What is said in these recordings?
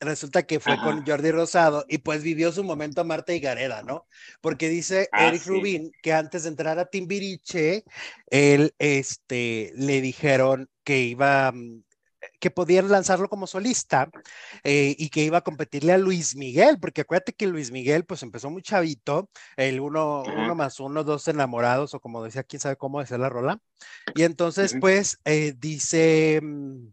resulta que fue con Jordi Rosado y pues vivió su momento Marta y Gareda, ¿no? Porque dice ah, Eric rubín Rubin que antes de entrar a Timbiriche, él, este, le dijeron que iba, mm, que podían lanzarlo como solista eh, y que iba a competirle a Luis Miguel, porque acuérdate que Luis Miguel pues empezó muy chavito, el uno, uno más uno, dos enamorados o como decía, quién sabe cómo decía la rola. Y entonces pues eh, dice... Mm,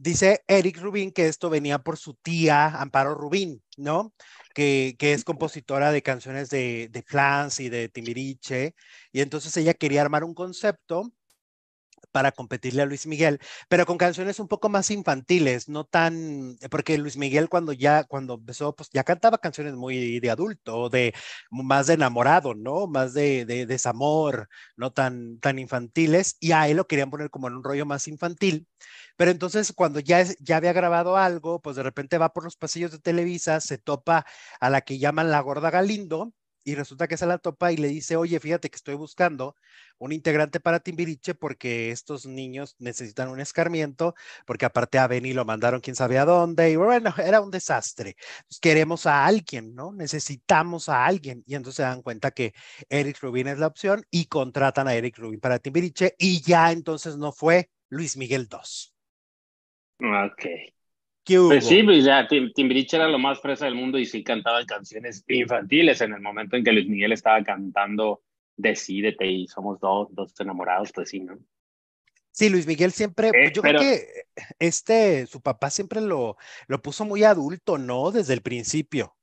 Dice Eric Rubin que esto venía por su tía Amparo Rubín, ¿no? Que, que es compositora de canciones de, de Flans y de Timiriche. Y entonces ella quería armar un concepto para competirle a Luis Miguel, pero con canciones un poco más infantiles, no tan, eh, porque Luis Miguel cuando ya, cuando empezó, pues ya cantaba canciones muy de adulto, de más de enamorado, ¿no? Más de, desamor, no tan, tan infantiles, y a él lo querían poner como en un rollo más infantil, pero entonces cuando ya, ya había grabado algo, pues de repente va por los pasillos de Televisa, se topa a la que llaman la gorda Galindo, y resulta que se la topa y le dice, oye, fíjate que estoy buscando un integrante para Timbiriche porque estos niños necesitan un escarmiento, porque aparte a Benny lo mandaron quién sabe a dónde, y bueno, era un desastre. queremos a alguien, ¿no? Necesitamos a alguien. Y entonces se dan cuenta que Eric Rubin es la opción y contratan a Eric Rubin para Timbiriche y ya entonces no fue Luis Miguel II. Ok. Pues sí, pues ya Timbiriche era lo más fresa del mundo y sí cantaba canciones infantiles en el momento en que Luis Miguel estaba cantando Decídete y somos dos, dos enamorados, pues sí, ¿no? Sí, Luis Miguel siempre, eh, yo creo que este, su papá siempre lo, lo puso muy adulto, ¿no? Desde el principio.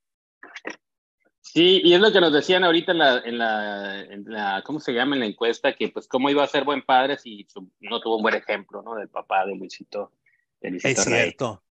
Sí, y es lo que nos decían ahorita en la, en la, ¿cómo se llama? En la encuesta, que pues cómo iba a ser buen padre si no tuvo un buen ejemplo, ¿no? Del papá de Luisito. es cierto,